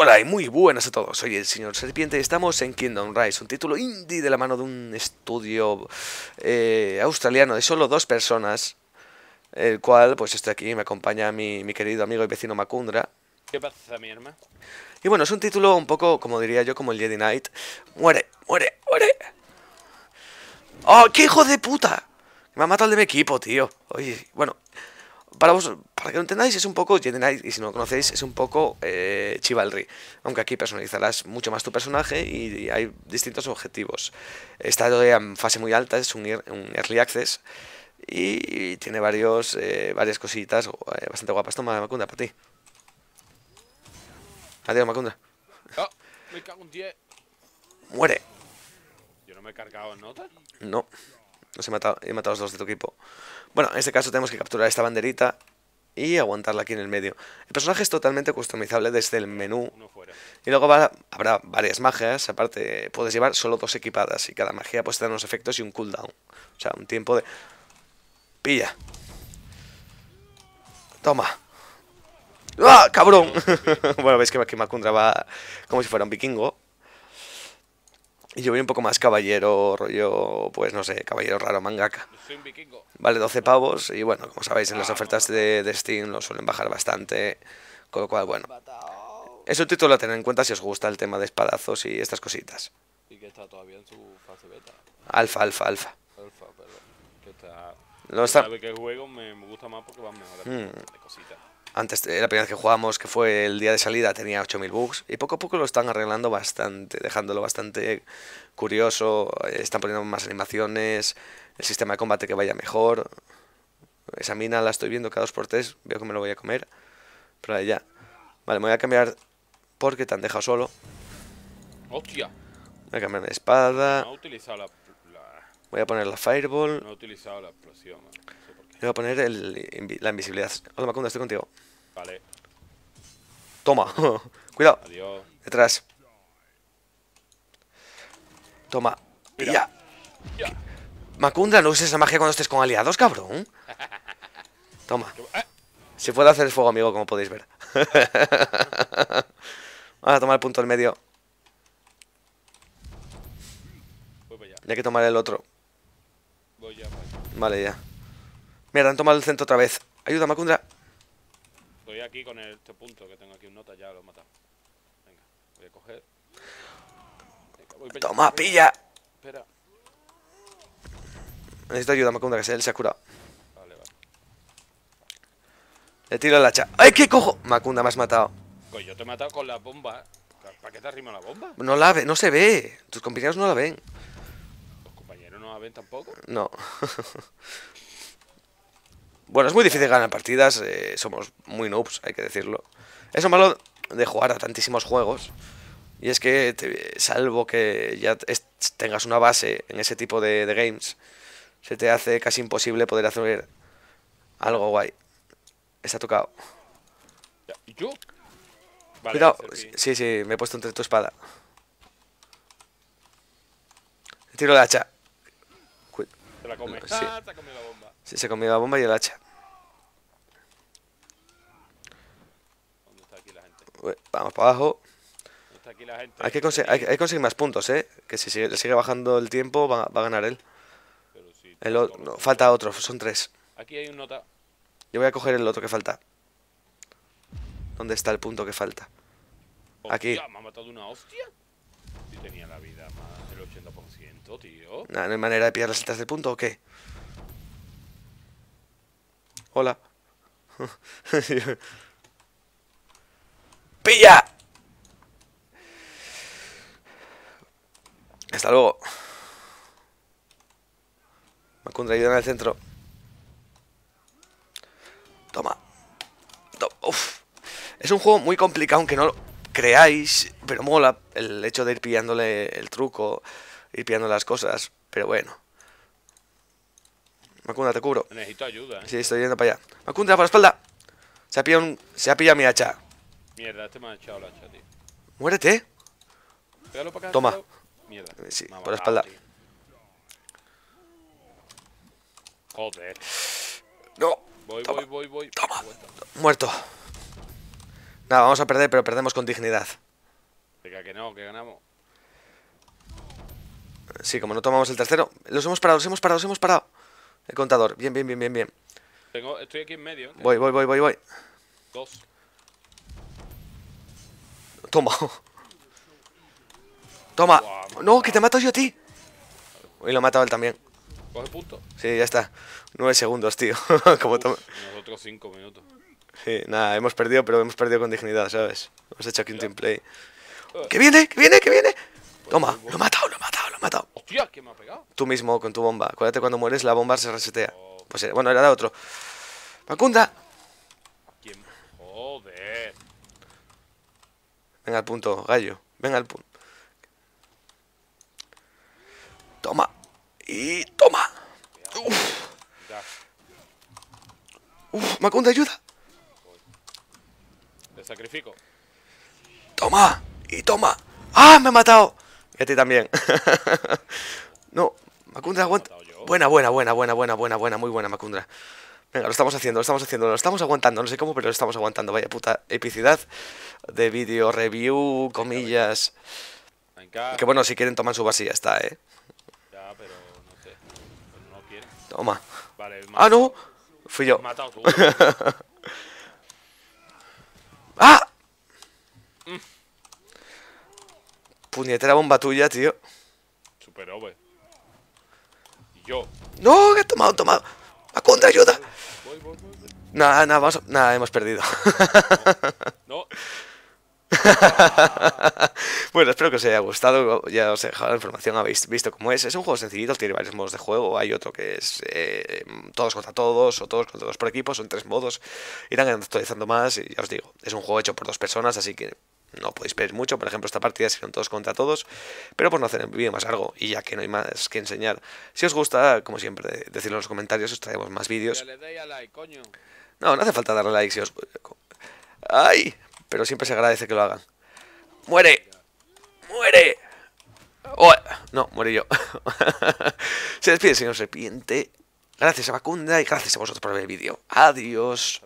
Hola y muy buenas a todos, soy el señor Serpiente y estamos en Kingdom Rise, un título indie de la mano de un estudio eh, australiano de solo dos personas, el cual, pues estoy aquí me acompaña mi, mi querido amigo y vecino Macundra. ¿Qué pasa, mi hermano? Y bueno, es un título un poco, como diría yo, como el Jedi Knight. ¡Muere, muere, muere! ¡Oh, qué hijo de puta! Me ha matado el de mi equipo, tío. Oye, bueno, para vos, para que lo entendáis, es un poco Jedi y si no lo conocéis, es un poco eh, Chivalry. Aunque aquí personalizarás mucho más tu personaje y, hay distintos objetivos. Está todavía en fase muy alta, es un, early access y tiene varios, eh, varias cositas eh, bastante guapas. Toma, Macunda, para ti. Adiós, Macunda. Ah, Muere. Yo no me he cargado en nota. No. Los he matado, he matado a los dos de tu equipo. Bueno, en este caso tenemos que capturar esta banderita y aguantarla aquí en el medio. El personaje es totalmente customizable desde el menú. Y luego habrá varias magias, aparte puedes llevar solo dos equipadas y cada magia pues te unos efectos y un cooldown. O sea, un tiempo de... Pilla. Toma. ¡Ah, cabrón! bueno, veis que Macundra va como si fuera un vikingo. Y yo voy un poco más caballero, rollo, pues no sé, caballero raro mangaka. Vale 12 pavos y bueno, como sabéis, en las ah. ofertas de, Steam lo suelen bajar bastante. Con lo cual, bueno. Es un título a tener en cuenta si os gusta el tema de espadazos y estas cositas. Y que está todavía en su fase beta. Alfa, alfa, alfa. Alfa, perdón. está... Sabe que juego me gusta más porque hmm. cositas. Antes, eh, la primera vez que jugamos, que fue el día de salida, tenía 8000 bugs. Y poco a poco lo están arreglando bastante, dejándolo bastante curioso. Eh, están poniendo más animaciones, el sistema de combate que vaya mejor. Esa mina la estoy viendo cada dos por tres, veo que me lo voy a comer. Pero ya. Vale, me voy a cambiar porque te han dejado solo. ¡Hostia! Voy a cambiar de espada. Voy a poner la fireball. Voy a poner la invisibilidad. Hola, Macunda, estoy contigo. Vale. Toma. Cuidado. Detrás. Toma. Ya. Macundra, no uses esa magia cuando estés con aliados, cabrón. Toma. Eh. Se puede hacer el fuego, amigo, como podéis ver. Vamos a tomar el punto del medio. Ya que tomar el otro. Vale, ya. Mira, han tomado el centro otra vez. Ayuda, Macundra. Estoy aquí con este punto que tengo aquí un nota, ya lo he matado. Venga, voy a coger. Toma, pilla. Espera. Necesito ayuda, Macunda, que él se ha curado. Vale, vale. Le tiro el hacha. ¡Ay, qué cojo! Macunda, me has matado. Pues yo te he matado con la bomba. ¿eh? ¿Para qué te arrima la bomba? No la ve, no se ve. Tus compañeros no la ven. ¿Tus compañeros no la ven tampoco? No. Bueno, es muy difícil ganar partidas, eh, somos muy noobs, hay que decirlo. Eso malo de jugar a tantísimos juegos. Y es que, salvo que ya tengas una base en ese tipo de, games, se te hace casi imposible poder hacer algo guay. Está tocado. ¿Yo? Cuidado. Sí, sí, me he puesto entre tu espada. Tiro la hacha. Se la come. Sí. Ah, se ha comido la bomba. Sí, se ha comido la bomba y el hacha. ¿Dónde está aquí la gente? Vamos para abajo. ¿Dónde está aquí la gente? Hay que, conseguir, hay, hay que conseguir más puntos, ¿eh? Que si sigue, sigue bajando el tiempo, va, va a ganar él. Pero sí. el no, falta otro, son tres. Aquí hay un nota. Yo voy a coger el otro que falta. ¿Dónde está el punto que falta? Hostia, Aquí. ¿Me ha matado una hostia? Sí tenía la vida. Ah, ¿No hay manera de pillar las cintas de punto o qué? Hola. ¡Pilla! Hasta luego. Me ha en el centro. Toma. Es un juego muy complicado, aunque no lo creáis, pero mola el hecho de ir pillándole el truco. Y pillando las cosas, pero bueno. Macunda, te cubro. Necesito ayuda, ¿eh? Sí, estoy yendo para allá. Macunda, por la espalda. Se ha pillado, Se mi hacha. Mierda, este me ha echado la hacha, tío. Muérete. Pégalo para acá. Toma. Mierda. Sí, por la espalda. Joder. No. Voy, voy, voy, voy. Toma. Muerto. Nada, vamos a perder, pero perdemos con dignidad. Venga, que no, que ganamos. Sí, como no tomamos el tercero. Los hemos parado, los hemos parado, los hemos parado. El contador. Bien, bien, bien, bien, bien. estoy aquí en medio. ¿eh? Voy, voy, voy, voy, voy. Dos. Toma. Toma. no, que te mato yo a ti. Y lo ha matado él también. ¿Coge punto? Sí, ya está. Nueve segundos, tío. Como Nosotros cinco minutos. Sí, nada, hemos perdido, pero hemos perdido con dignidad, ¿sabes? Hemos hecho aquí un team play. ¡Que viene! ¡Que viene! ¡Que viene! Pues toma, pues. lo mata. ¿Quién me ha pegado? Tú mismo con tu bomba. Acuérdate cuando mueres la bomba se resetea. Pues eh, bueno, era de otro. ¡Macunda! Joder. Venga al punto, gallo. Venga al punto. Toma. Y toma. Uf. Macunda, ayuda. Te sacrifico. Toma. Y toma. ¡Ah! Me ha matado. Y a ti también. no, Macundra, aguanta. Buena, buena, buena, buena, buena, buena, buena, muy buena, Macundra. Venga, lo estamos haciendo, lo estamos haciendo, lo estamos aguantando, no sé cómo, pero lo estamos aguantando. Vaya puta epicidad de video review, comillas. Que bueno, si quieren tomar su vasilla está, ¿eh? Ya, pero no sé. Toma. Vale, ah, no. Fui yo. ¡Ah! Mm. Puñetera bomba tuya, tío. Super yo. ¡No! ¡Que he tomado, tomado! ¡A contra ayuda! nada, nada, vamos Nada, hemos perdido. no. bueno, espero que os haya gustado. Ya os he dejado la información, habéis visto cómo es. Es un juego sencillito, tiene varios modos de juego. Hay otro que es eh, todos contra todos o todos contra todos por equipo. Son tres modos. Irán actualizando más y ya os digo, es un juego hecho por dos personas, así que no podéis pedir mucho, por ejemplo esta partida son todos contra todos, pero por no hacer el vídeo más largo y ya que no hay más que enseñar, si os gusta, como siempre, decirlo en los comentarios, os traemos más vídeos. No, no hace falta darle like si os... ¡Ay! Pero siempre se agradece que lo hagan. ¡Muere! ¡Muere! ¡Oh! no, muere yo. se despide señor serpiente. Gracias a Vacunda y gracias a vosotros por ver el vídeo. Adiós.